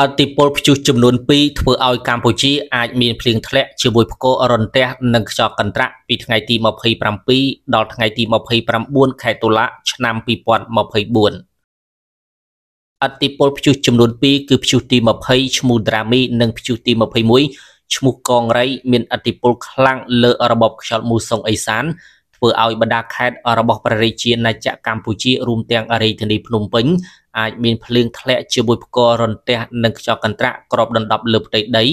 អតិពលព្យុះចំនួន2ធ្វើឲ្យកម្ពុជាអាចមានភ្លៀងធ្លាក់ជាមួយផ្គររន្ទះនិងខ្យល់កន្ត្រាក់ពីថ្ងៃទី27ដល់ថ្ងៃទី29ខែតុលាឆ្នាំ2024អតិពលព្យុះចំនួន2គឺព្យុះទី20ឈ្មោះដ្រាមីនិងព្យុះទី21ឈ្មោះកងរៃមានអតិពលខ្លាំងលើរបបខ្យល់មូសុងឦសានធ្វើឲ្យបណ្ដាខេត្តរបស់ប្រទេសជាណាចក្រកម្ពុជារួមទាំងរាជធានីភ្នំពេញអាចមានភ្លើងធ្លាក់ជាមួយផ្គររន្ទះនិងខ្យល់កន្ត្រាក់គ្របដណ្ដប់ លើផ្ទៃដី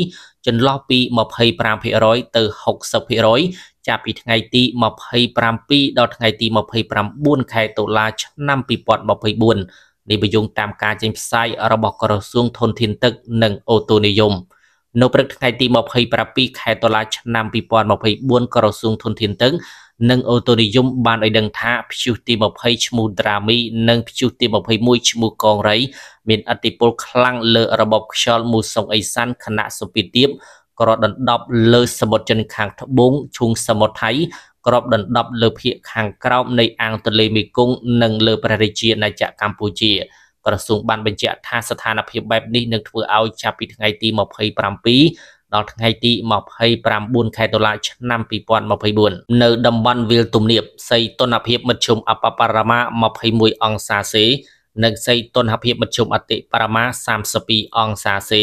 ចន្លោះពី25%ទៅ60%ចាប់ពីថ្ងៃទី27ដល់ថ្ងៃទី29ខែតុលាឆ្នាំ2024នេះបញ្យង តាមការចេញផ្សាយរបស់ក្រសួងធនធានទឹកនិងអូតូនិយមនៅព្រឹកថ្ងៃទី27ខែតុលាឆ្នាំ2024ក្រសួងធនធានទឹកនិងអូតូនិយមបានឲ្យដឹងថាព្យុះទី20ឈ្មោះដ្រាមី និងព្យុះទី21ឈ្មោះកងរៃមានឥទ្ធិពលខ្លាំងលើរបបខ្យល់មូសុងអេសានខណៈសុពីទៀបក្រដណ្ដប់លើសមុទ្រចិនខាងត្បូងឈូងសមុទ្រថៃក្របដណ្ដប់លើភៀកខាងក្រោមនៃអាងទន្លេមេគង្គនិង លើព្រះរាជាណាចក្រកម្ពុជាក្រសួងបានបញ្ជាក់ថាស្ថានភាពបែបនេះនឹងធ្វើឲ្យចាប់ពីថ្ងៃទី27ដល់ថ្ងៃទី29ខែតុលាឆ្នាំ2024នៅតំបន់វាលទំនាបសីតុណ្ហភាពមធ្យមអបបរមា21អង្សាសេនិងសីតុណ្ហភាពមធ្យមអតិបរមា32អង្សាសេ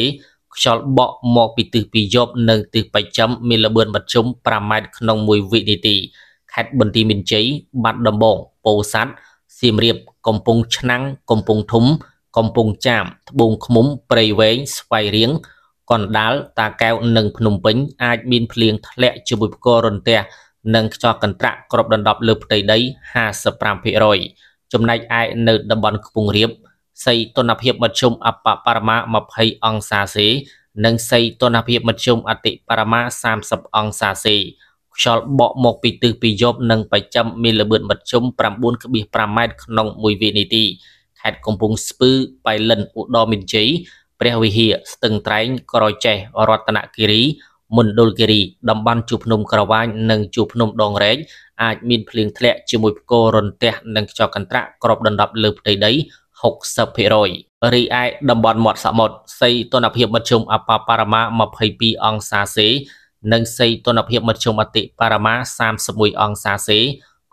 ខ្យល់បក់មកពីទិសពីយប់និងទិសបច្ចឹមមានល្បឿនមធ្យម5ម៉ែត្រក្នុង1វិនាទី ខេត្តបន្ទាយមានជ័យបាត់ដំបងពោធិ៍សាត់សៀមរាប កំពង់ឆ្នាំង កំពង់ធំកំពង់ចាមត្បូងឃ្មុំព្រៃវែងស្វាយរៀងកណ្ដាលតាកែវនិងភ្នំពេញអាចមានភ្លៀងធ្លាក់ជាមួយផ្គររន្ទះនិងខ្យល់កន្ត្រាក់គ្របដណ្ដប់ លើផ្ទៃដី55%ចំណែកឯនៅតំបន់ខ្ពង់រាបសីតុណ្ហភាពមធ្យមអបបរមា20អង្សាសេ និងសីតុណ្ហភាពមធ្យមអតិបរមា30អង្សាសេខ្យល់បក់មកពីទិសពីយប់និងបច្ចឹមមានល្បឿនមធ្យម9.5ម៉ែត្រក្នុង1វិនាទីខេត្តកំពង់ស្ពឺបៃលិនឧត្តរមានជ័យព្រះវិហារស្ទឹងត្រែងក្រចេះរតនគិរីមណ្ឌលគិរីតំបន់ជួរភ្នំក្រវាញនិងជួរភ្នំដងរែកអាចមានភ្លៀងធ្លាក់ជាមួយផ្គររន្ទះនិងខ្យល់កន្ត្រាក់គ្របដណ្ដប់លើផ្ទៃដី60%រីឯតំបន់មាត់សមុទ្រសីតុណ្ហភាពមធ្យមអបបរមា22អង្សាសេ និងសីតុណ្ហភាពមធ្យមអតិបរមា31អង្សាសេ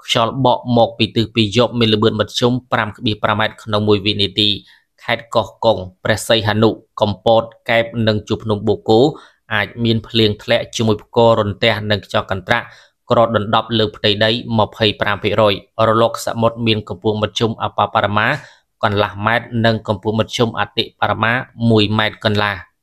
ខ្យល់បក់មកពីទិសពីយប់មានល្បឿនមធ្យម5.5ម៉ែត្រក្នុង1វិនាទីខេត្តកោះកុងព្រះសីហនុកំពតកែប និងជួរភ្នំបូកគោអាចមានភ្លៀងធ្លាក់ជាមួយផ្គររន្ទះនិងខ្យល់កន្ត្រាក់ក្រដណ្ដប់លើផ្ទៃដី25%រលកសមុទ្រមានកម្ពស់មធ្យមអប្បបរមាកន្លះម៉ែត្រនិងកម្ពស់មធ្យមអតិបរមា1ម៉ែត្រកន្លះ។